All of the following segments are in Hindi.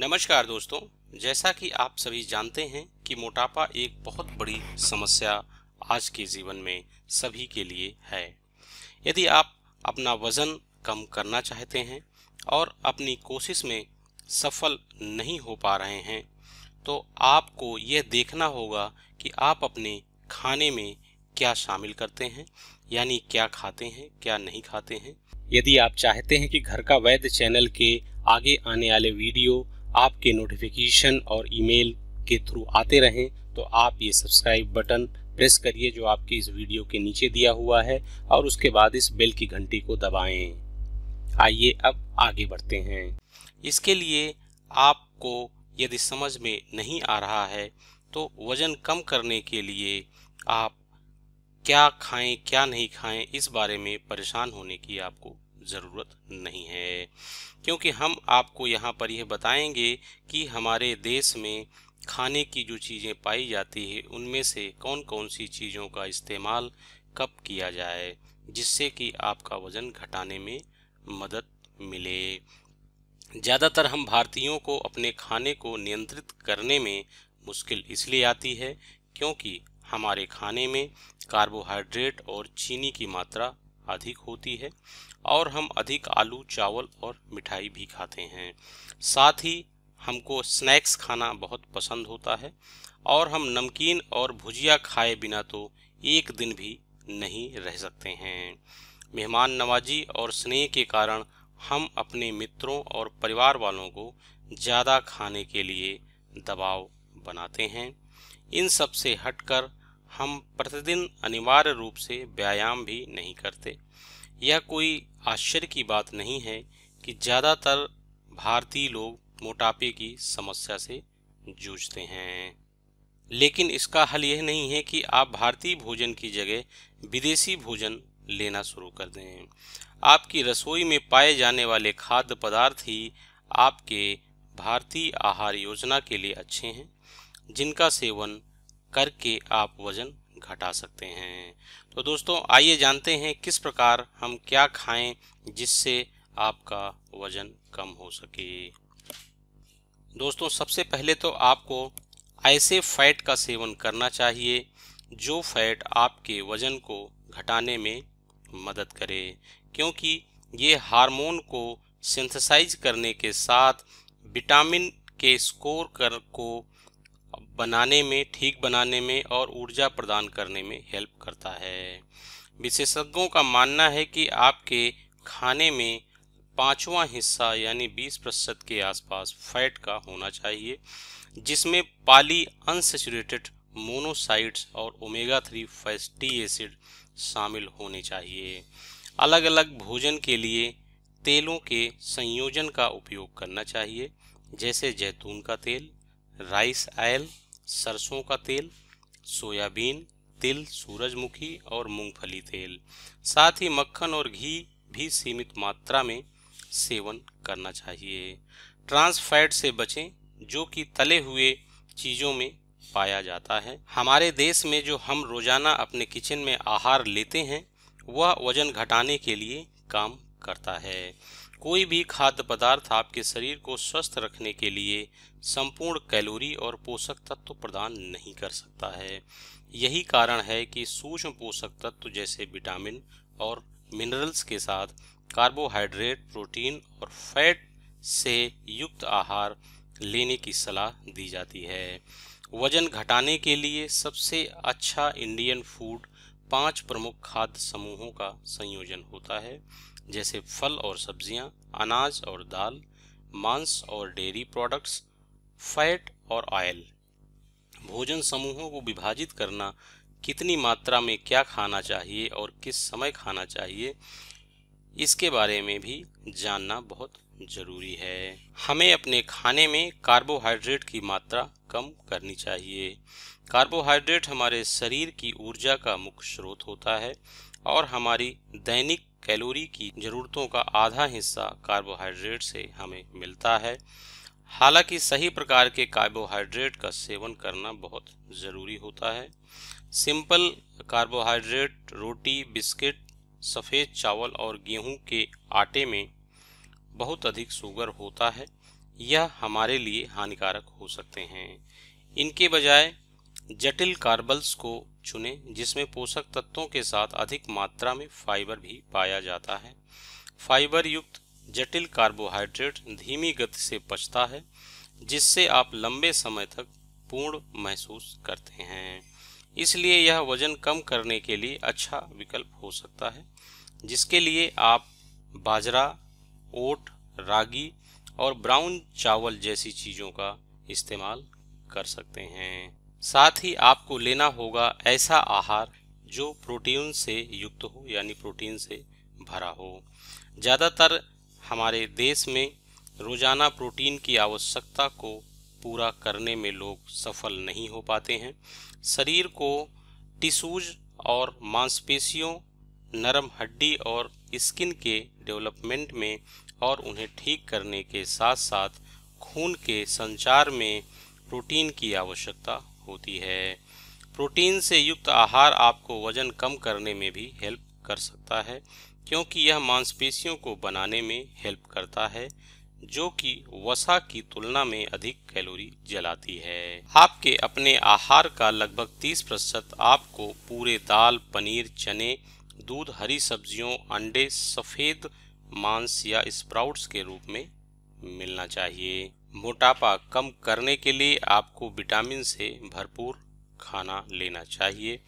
नमस्कार दोस्तों जैसा कि आप सभी जानते हैं कि मोटापा एक बहुत बड़ी समस्या आज के जीवन में सभी के लिए है यदि आप अपना वज़न कम करना चाहते हैं और अपनी कोशिश में सफल नहीं हो पा रहे हैं तो आपको यह देखना होगा कि आप अपने खाने में क्या शामिल करते हैं यानी क्या खाते हैं क्या नहीं खाते हैं यदि आप चाहते हैं कि घर का वैध चैनल के आगे आने वाले वीडियो आपके नोटिफिकेशन और ईमेल के थ्रू आते रहें तो आप ये सब्सक्राइब बटन प्रेस करिए जो आपके इस वीडियो के नीचे दिया हुआ है और उसके बाद इस बेल की घंटी को दबाएं। आइए अब आगे बढ़ते हैं इसके लिए आपको यदि समझ में नहीं आ रहा है तो वज़न कम करने के लिए आप क्या खाएं क्या नहीं खाएं इस बारे में परेशान होने की आपको ज़रूरत नहीं है क्योंकि हम आपको यहाँ पर यह बताएंगे कि हमारे देश में खाने की जो चीज़ें पाई जाती है उनमें से कौन कौन सी चीज़ों का इस्तेमाल कब किया जाए जिससे कि आपका वज़न घटाने में मदद मिले ज़्यादातर हम भारतीयों को अपने खाने को नियंत्रित करने में मुश्किल इसलिए आती है क्योंकि हमारे खाने में कार्बोहाइड्रेट और चीनी की मात्रा अधिक होती है और हम अधिक आलू चावल और मिठाई भी खाते हैं साथ ही हमको स्नैक्स खाना बहुत पसंद होता है और हम नमकीन और भुजिया खाए बिना तो एक दिन भी नहीं रह सकते हैं मेहमान नवाजी और स्नेह के कारण हम अपने मित्रों और परिवार वालों को ज़्यादा खाने के लिए दबाव बनाते हैं इन सब से हटकर हम प्रतिदिन अनिवार्य रूप से व्यायाम भी नहीं करते यह कोई आश्चर्य की बात नहीं है कि ज़्यादातर भारतीय लोग मोटापे की समस्या से जूझते हैं लेकिन इसका हल यह नहीं है कि आप भारतीय भोजन की जगह विदेशी भोजन लेना शुरू कर दें आपकी रसोई में पाए जाने वाले खाद्य पदार्थ ही आपके भारतीय आहार योजना के लिए अच्छे हैं जिनका सेवन करके आप वजन घटा सकते हैं तो दोस्तों आइए जानते हैं किस प्रकार हम क्या खाएं जिससे आपका वजन कम हो सके दोस्तों सबसे पहले तो आपको ऐसे फैट का सेवन करना चाहिए जो फैट आपके वजन को घटाने में मदद करे क्योंकि ये हार्मोन को सिंथेसाइज करने के साथ विटामिन के स्कोर कर को बनाने में ठीक बनाने में और ऊर्जा प्रदान करने में हेल्प करता है विशेषज्ञों का मानना है कि आपके खाने में पांचवा हिस्सा यानी 20 प्रतिशत के आसपास फैट का होना चाहिए जिसमें पाली अनसेचुरेटेड मोनोसाइड्स और ओमेगा थ्री फैटी एसिड शामिल होने चाहिए अलग अलग भोजन के लिए तेलों के संयोजन का उपयोग करना चाहिए जैसे जैतून का तेल राइस आयल सरसों का तेल सोयाबीन तिल सूरजमुखी और मूंगफली तेल साथ ही मक्खन और घी भी सीमित मात्रा में सेवन करना चाहिए ट्रांस फैट से बचें जो कि तले हुए चीज़ों में पाया जाता है हमारे देश में जो हम रोज़ाना अपने किचन में आहार लेते हैं वह वज़न घटाने के लिए काम करता है कोई भी खाद्य पदार्थ आपके शरीर को स्वस्थ रखने के लिए संपूर्ण कैलोरी और पोषक तत्व प्रदान नहीं कर सकता है यही कारण है कि सूक्ष्म पोषक तत्व जैसे विटामिन और मिनरल्स के साथ कार्बोहाइड्रेट प्रोटीन और फैट से युक्त आहार लेने की सलाह दी जाती है वजन घटाने के लिए सबसे अच्छा इंडियन फूड पांच प्रमुख खाद्य समूहों का संयोजन होता है जैसे फल और सब्जियां, अनाज और दाल मांस और डेयरी प्रोडक्ट्स फैट और ऑयल भोजन समूहों को विभाजित करना कितनी मात्रा में क्या खाना चाहिए और किस समय खाना चाहिए इसके बारे में भी जानना बहुत जरूरी है हमें अपने खाने में कार्बोहाइड्रेट की मात्रा कम करनी चाहिए कार्बोहाइड्रेट हमारे शरीर की ऊर्जा का मुख्य स्रोत होता है और हमारी दैनिक कैलोरी की ज़रूरतों का आधा हिस्सा कार्बोहाइड्रेट से हमें मिलता है हालांकि सही प्रकार के कार्बोहाइड्रेट का सेवन करना बहुत ज़रूरी होता है सिंपल कार्बोहाइड्रेट रोटी बिस्किट सफ़ेद चावल और गेहूं के आटे में बहुत अधिक शुगर होता है यह हमारे लिए हानिकारक हो सकते हैं इनके बजाय जटिल कार्बल्स को चुनें जिसमें पोषक तत्वों के साथ अधिक मात्रा में फाइबर भी पाया जाता है फाइबर युक्त जटिल कार्बोहाइड्रेट धीमी गति से पचता है जिससे आप लंबे समय तक पूर्ण महसूस करते हैं इसलिए यह वजन कम करने के लिए अच्छा विकल्प हो सकता है जिसके लिए आप बाजरा ओट रागी और ब्राउन चावल जैसी चीज़ों का इस्तेमाल कर सकते हैं साथ ही आपको लेना होगा ऐसा आहार जो प्रोटीन से युक्त हो यानी प्रोटीन से भरा हो ज़्यादातर हमारे देश में रोज़ाना प्रोटीन की आवश्यकता को पूरा करने में लोग सफल नहीं हो पाते हैं शरीर को टिशूज और मांसपेशियों नरम हड्डी और स्किन के डेवलपमेंट में और उन्हें ठीक करने के साथ साथ खून के संचार में प्रोटीन की आवश्यकता होती है प्रोटीन से युक्त आहार आपको वजन कम करने में भी हेल्प कर सकता है क्योंकि यह मांसपेशियों को बनाने में हेल्प करता है जो कि वसा की तुलना में अधिक कैलोरी जलाती है आपके अपने आहार का लगभग 30 प्रतिशत आपको पूरे दाल पनीर चने दूध हरी सब्जियों अंडे सफ़ेद मांस या स्प्राउट्स के रूप में मिलना चाहिए मोटापा कम करने के लिए आपको विटामिन से भरपूर खाना लेना चाहिए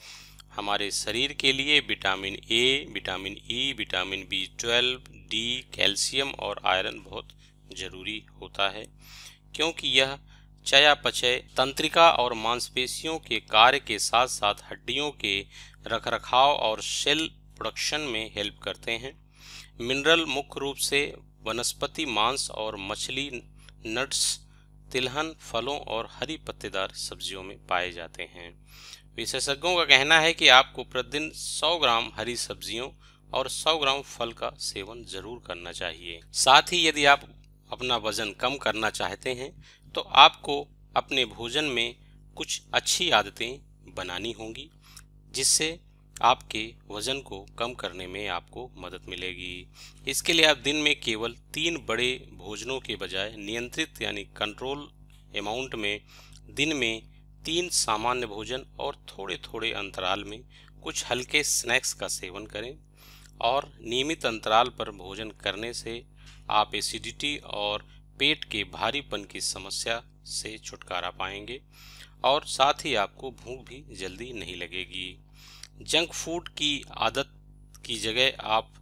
हमारे शरीर के लिए vitamin A vitamin E vitamin B twelve D calcium और आयरन बहुत जरूरी होता है क्योंकि यह चयापचय तंत्रिका और मांसपेशियों के कार्य के साथ साथ हड्डियों के रखरखाव और सेल प्रोडक्शन में हेल्प करते हैं मिनरल मुख्य रूप से वनस्पति मांस और मछली नट्स तिलहन फलों और हरी पत्तेदार सब्जियों में पाए जाते हैं विशेषज्ञों का कहना है कि आपको प्रतिदिन 100 ग्राम हरी सब्जियों और 100 ग्राम फल का सेवन जरूर करना चाहिए साथ ही यदि आप अपना वज़न कम करना चाहते हैं तो आपको अपने भोजन में कुछ अच्छी आदतें बनानी होंगी जिससे आपके वज़न को कम करने में आपको मदद मिलेगी इसके लिए आप दिन में केवल तीन बड़े भोजनों के बजाय नियंत्रित यानी कंट्रोल अमाउंट में दिन में तीन सामान्य भोजन और थोड़े थोड़े अंतराल में कुछ हल्के स्नैक्स का सेवन करें और नियमित अंतराल पर भोजन करने से आप एसिडिटी और पेट के भारीपन की समस्या से छुटकारा पाएंगे और साथ ही आपको भूख भी जल्दी नहीं लगेगी जंक फूड की आदत की जगह आप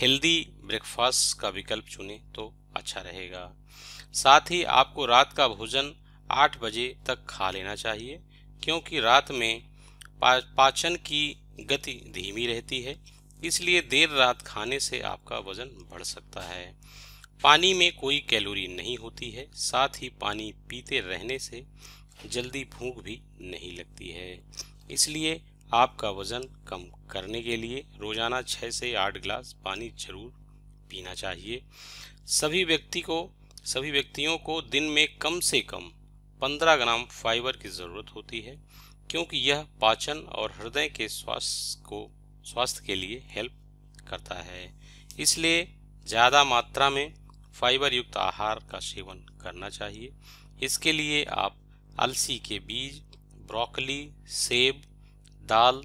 हेल्दी ब्रेकफास्ट का विकल्प चुने तो अच्छा रहेगा साथ ही आपको रात का भोजन 8 बजे तक खा लेना चाहिए क्योंकि रात में पाचन की गति धीमी रहती है इसलिए देर रात खाने से आपका वजन बढ़ सकता है पानी में कोई कैलोरी नहीं होती है साथ ही पानी पीते रहने से जल्दी भूख भी नहीं लगती है इसलिए आपका वज़न कम करने के लिए रोज़ाना छः से आठ गिलास पानी जरूर पीना चाहिए सभी व्यक्ति को सभी व्यक्तियों को दिन में कम से कम पंद्रह ग्राम फाइबर की ज़रूरत होती है क्योंकि यह पाचन और हृदय के स्वास्थ्य को स्वास्थ्य के लिए हेल्प करता है इसलिए ज़्यादा मात्रा में फाइबर युक्त आहार का सेवन करना चाहिए इसके लिए आप अलसी के बीज ब्रोकली सेब दाल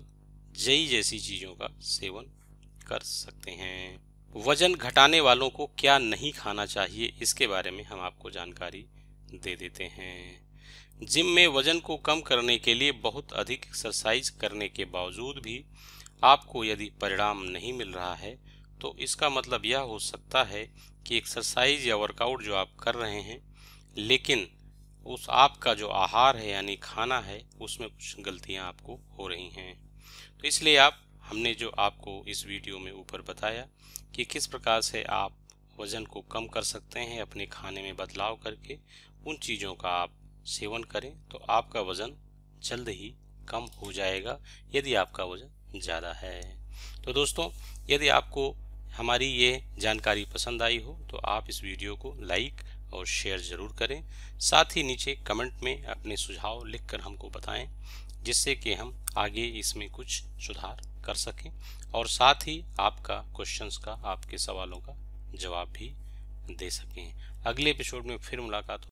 जई जैसी चीज़ों का सेवन कर सकते हैं वजन घटाने वालों को क्या नहीं खाना चाहिए इसके बारे में हम आपको जानकारी दे देते हैं जिम में वजन को कम करने के लिए बहुत अधिक एक्सरसाइज करने के बावजूद भी आपको यदि परिणाम नहीं मिल रहा है तो इसका मतलब यह हो सकता है कि एक्सरसाइज या वर्कआउट जो आप कर रहे हैं लेकिन उस आपका जो आहार है यानी खाना है उसमें कुछ गलतियां आपको हो रही हैं तो इसलिए आप हमने जो आपको इस वीडियो में ऊपर बताया कि किस प्रकार से आप वज़न को कम कर सकते हैं अपने खाने में बदलाव करके उन चीज़ों का आप सेवन करें तो आपका वज़न जल्द ही कम हो जाएगा यदि आपका वज़न ज़्यादा है तो दोस्तों यदि आपको हमारी ये जानकारी पसंद आई हो तो आप इस वीडियो को लाइक और शेयर ज़रूर करें साथ ही नीचे कमेंट में अपने सुझाव लिखकर हमको बताएं जिससे कि हम आगे इसमें कुछ सुधार कर सकें और साथ ही आपका क्वेश्चंस का आपके सवालों का जवाब भी दे सकें अगले एपिसोड में फिर मुलाकात